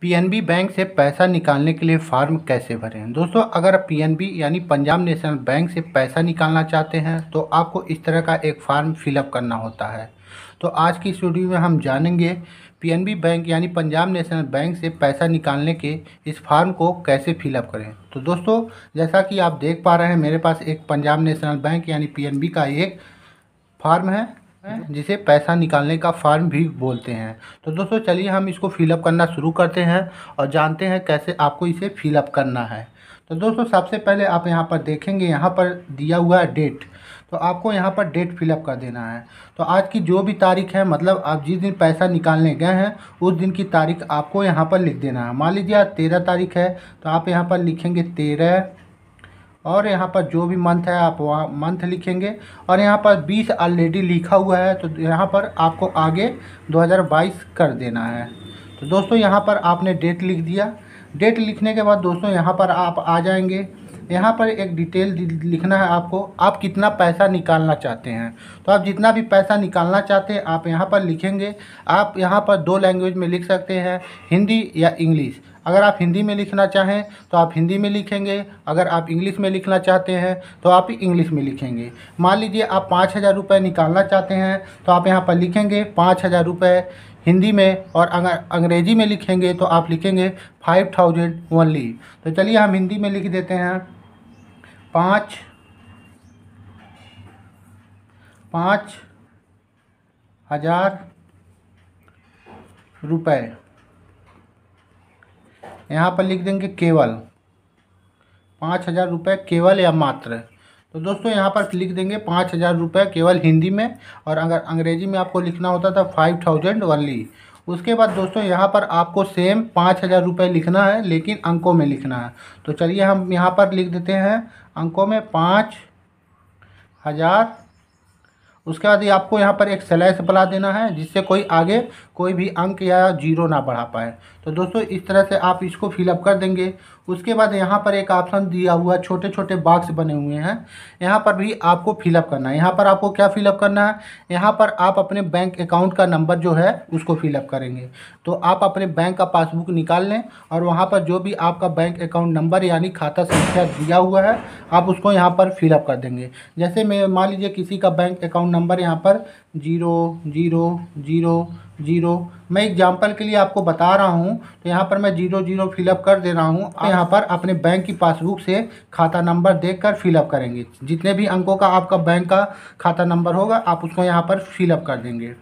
PNB bank से पैसा निकालने के लिए फॉर्म कैसे भरें दोस्तों अगर आप पीएनबी यानी पंजाब नेशनल बैंक से पैसा निकालना चाहते हैं तो आपको इस तरह का एक फॉर्म फिलअप करना होता है तो आज की स्टूडियो में हम जानेंगे पीएनबी बैंक यानी पंजाब नेशनल बैंक से पैसा निकालने के इस फार्म को कैसे फिलअप करें तो दोस्तों जैसा कि आप देख पा रहे हैं मेरे पास एक पंजाब नेशनल बैंक यानी पी का एक फार्म है जिसे पैसा निकालने का फॉर्म भी बोलते हैं तो दोस्तों चलिए हम इसको फिलअप करना शुरू करते हैं और जानते हैं कैसे आपको इसे फिलअप करना है तो दोस्तों सबसे पहले आप यहाँ पर देखेंगे यहाँ पर दिया हुआ है डेट तो आपको यहाँ पर डेट फिलअप कर देना है तो आज की जो भी तारीख है मतलब आप जिस दिन पैसा निकालने गए हैं उस दिन की तारीख आपको यहाँ पर लिख देना है मान लीजिए आज तेरह तारीख है तो आप यहाँ पर लिखेंगे तेरह और यहाँ पर जो भी मंथ है आप वहाँ मंथ लिखेंगे और यहाँ पर 20 ऑलरेडी लिखा हुआ है तो यहाँ पर आपको आगे 2022 कर देना है तो दोस्तों यहाँ पर आपने डेट लिख दिया डेट लिखने के बाद दोस्तों यहाँ पर आप आ जाएंगे यहाँ पर एक डिटेल लिखना है आपको आप कितना पैसा निकालना चाहते हैं तो आप जितना भी पैसा निकालना चाहते हैं आप यहाँ पर लिखेंगे आप यहाँ पर दो लैंग्वेज में लिख सकते हैं हिंदी या इंग्लिश अगर आप हिंदी में लिखना चाहें तो आप हिंदी में लिखेंगे अगर आप इंग्लिश में लिखना चाहते हैं तो आप इंग्लिश में लिखेंगे मान लीजिए आप पाँच हज़ार रुपये निकालना चाहते हैं तो आप यहाँ पर लिखेंगे पाँच हज़ार रुपये हिंदी में और अगर अंग्रेज़ी में लिखेंगे तो आप लिखेंगे फाइव थाउजेंड ओनली तो चलिए हम हिंदी में लिख देते हैं पाँच पाँच हजार रुपये यहाँ पर लिख देंगे केवल पाँच हज़ार रुपये केवल या मात्र तो दोस्तों यहाँ पर लिख देंगे पाँच हज़ार रुपये केवल हिंदी में और अगर अंग्रेजी में आपको लिखना होता था फाइव थाउजेंड वनली उसके बाद दोस्तों यहाँ पर आपको सेम पाँच हज़ार रुपये लिखना है लेकिन अंकों में लिखना है तो चलिए हम यहाँ पर लिख देते हैं अंकों में पाँच हज़ार उसके बाद ही आपको यहाँ पर एक सिलाई सप्ला देना है जिससे कोई आगे कोई भी अंक या जीरो ना बढ़ा पाए तो दोस्तों इस तरह से आप इसको फिलअप कर देंगे उसके बाद यहाँ पर एक ऑप्शन दिया हुआ छोटे छोटे बॉक्स बने हुए हैं यहाँ पर भी आपको फिलअप करना है यहाँ पर आपको क्या फिलअप करना है यहाँ पर आप अपने बैंक अकाउंट का नंबर जो है उसको फिलअप करेंगे तो आप अपने बैंक का पासबुक निकाल लें और वहाँ पर जो भी आपका बैंक अकाउंट नंबर यानी खाता संख्या दिया हुआ है आप उसको यहाँ पर फिलअप कर देंगे जैसे मैं मान लीजिए किसी का बैंक अकाउंट नंबर यहाँ पर जीरो जीरो जीरो जीरो मैं एग्जांपल के लिए आपको बता रहा हूँ तो यहाँ पर मैं जीरो जीरो फिलअप कर दे रहा हूँ आप यहाँ पर अपने बैंक की पासबुक से खाता नंबर देखकर फिलअप करेंगे जितने भी अंकों का आपका बैंक का खाता नंबर होगा आप उसको यहाँ पर फिलअप कर देंगे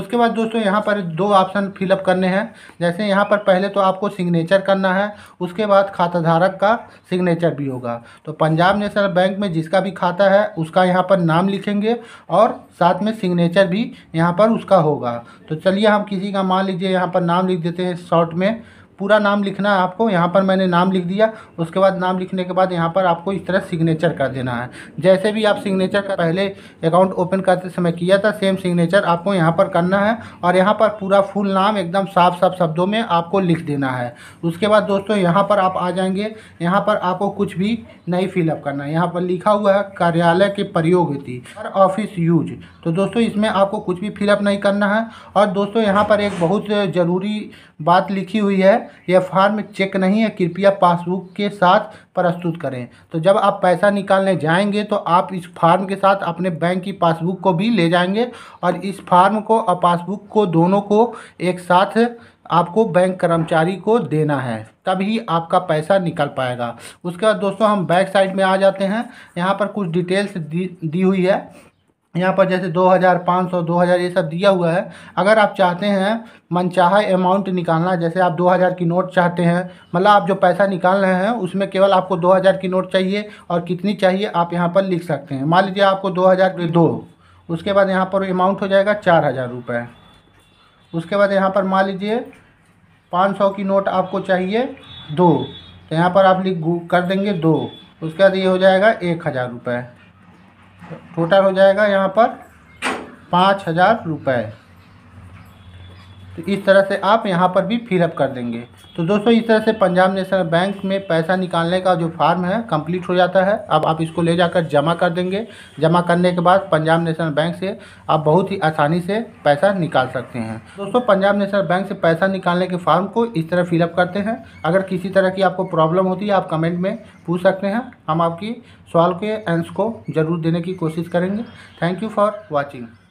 उसके बाद दोस्तों यहाँ पर दो ऑप्शन फिलअप करने हैं जैसे यहाँ पर पहले तो आपको सिग्नेचर करना है उसके बाद खाता धारक का सिग्नेचर भी होगा तो पंजाब नेशनल बैंक में जिसका भी खाता है उसका यहाँ पर नाम लिखेंगे और साथ में सिग्नेचर भी यहाँ पर उसका होगा तो चलिए हम किसी का मान लीजिए यहाँ पर नाम लिख देते हैं शॉर्ट में पूरा नाम लिखना है आपको यहाँ पर मैंने नाम लिख दिया उसके बाद नाम लिखने के बाद यहाँ पर आपको इस तरह सिग्नेचर कर देना है जैसे भी आप सिग्नेचर का पहले अकाउंट ओपन करते समय किया था सेम सिग्नेचर आपको यहाँ पर करना है और यहाँ पर पूरा फुल नाम एकदम साफ साफ शब्दों में आपको लिख देना है उसके बाद दोस्तों यहाँ पर आप आ जाएंगे यहाँ पर आपको कुछ भी नहीं फिलअप करना है यहाँ पर लिखा हुआ है कार्यालय के प्रयोग और ऑफिस यूज तो दोस्तों इसमें आपको कुछ भी फिलअप नहीं करना है और दोस्तों यहाँ पर एक बहुत ज़रूरी बात लिखी हुई है यह फॉर्म चेक नहीं है कृपया पासबुक के साथ प्रस्तुत करें तो जब आप पैसा निकालने जाएंगे तो आप इस फार्म के साथ अपने बैंक की पासबुक को भी ले जाएंगे और इस फार्म को और पासबुक को दोनों को एक साथ आपको बैंक कर्मचारी को देना है तभी आपका पैसा निकल पाएगा उसके बाद दोस्तों हम बैक साइड में आ जाते हैं यहाँ पर कुछ डिटेल्स दी, दी हुई है यहाँ पर जैसे 2500, 2000 ये सब दिया हुआ है अगर आप चाहते हैं मनचाहा अमाउंट निकालना जैसे आप 2000 की नोट चाहते हैं मतलब आप जो पैसा निकाल रहे हैं उसमें केवल आपको 2000 की नोट चाहिए और कितनी चाहिए आप यहाँ पर लिख सकते हैं मान लीजिए आपको 2000 के दो उसके बाद यहाँ पर अमाउंट हो जाएगा चार हज़ार रुपये उसके बाद यहाँ पर मान लीजिए पाँच सौ की नोट आपको चाहिए दो तो यहाँ पर आप लिख कर देंगे दो उसके बाद ये हो जाएगा एक हज़ार रुपये टोटल हो जाएगा यहाँ पर पाँच हज़ार रुपये तो इस तरह से आप यहाँ पर भी फिलअप कर देंगे तो दोस्तों इस तरह से पंजाब नेशनल बैंक में पैसा निकालने का जो फार्म है कंप्लीट हो जाता है अब आप इसको ले जाकर जमा कर देंगे जमा करने के बाद पंजाब नेशनल बैंक से आप बहुत ही आसानी से पैसा निकाल सकते हैं दोस्तों पंजाब नेशनल बैंक से पैसा निकालने के फार्म को इस तरह फिलअप करते हैं अगर किसी तरह की आपको प्रॉब्लम होती है आप कमेंट में पूछ सकते हैं हम आपकी सवाल के आंसर को ज़रूर देने की कोशिश करेंगे थैंक यू फॉर वॉचिंग